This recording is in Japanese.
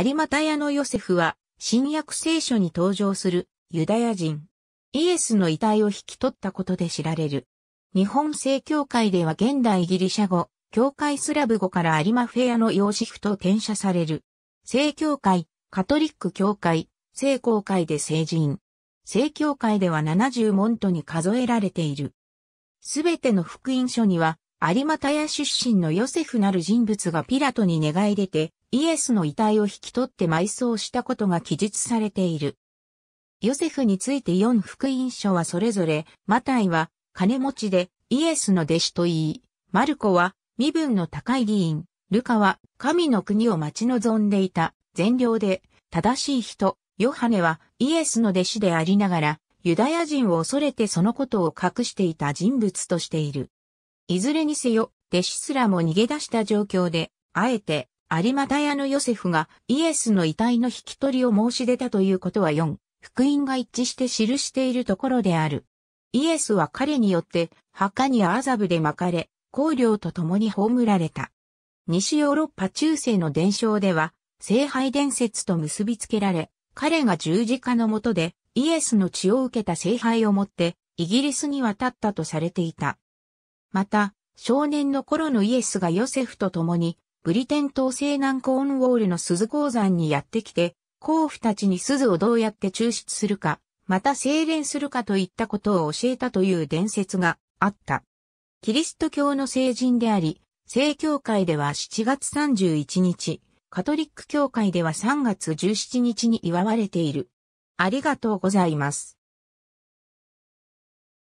有股屋のヨセフは、新約聖書に登場するユダヤ人。イエスの遺体を引き取ったことで知られる。日本正教会では現代ギリシャ語、教会スラブ語から有馬フェアの養子符と転写される。正教会、カトリック教会、聖公会で聖人。正教会では70門徒に数えられている。すべての福音書には、有マタヤ出身のヨセフなる人物がピラトに願い出て、イエスの遺体を引き取って埋葬したことが記述されている。ヨセフについて4福音書はそれぞれ、マタイは金持ちでイエスの弟子と言い、マルコは身分の高い議員、ルカは神の国を待ち望んでいた善良で正しい人、ヨハネはイエスの弟子でありながら、ユダヤ人を恐れてそのことを隠していた人物としている。いずれにせよ、弟子すらも逃げ出した状況で、あえて有馬屋のヨセフがイエスの遺体の引き取りを申し出たということは4、福音が一致して記しているところである。イエスは彼によって墓にアーザブで巻かれ、香料と共に葬られた。西ヨーロッパ中世の伝承では、聖杯伝説と結びつけられ、彼が十字架の下でイエスの血を受けた聖杯を持ってイギリスに渡ったとされていた。また、少年の頃のイエスがヨセフと共にブリテン島西南コーンウォールの鈴鉱山にやってきて、甲府たちに鈴をどうやって抽出するか、また精錬するかといったことを教えたという伝説があった。キリスト教の聖人であり、聖教会では7月31日、カトリック教会では3月17日に祝われている。ありがとうございます。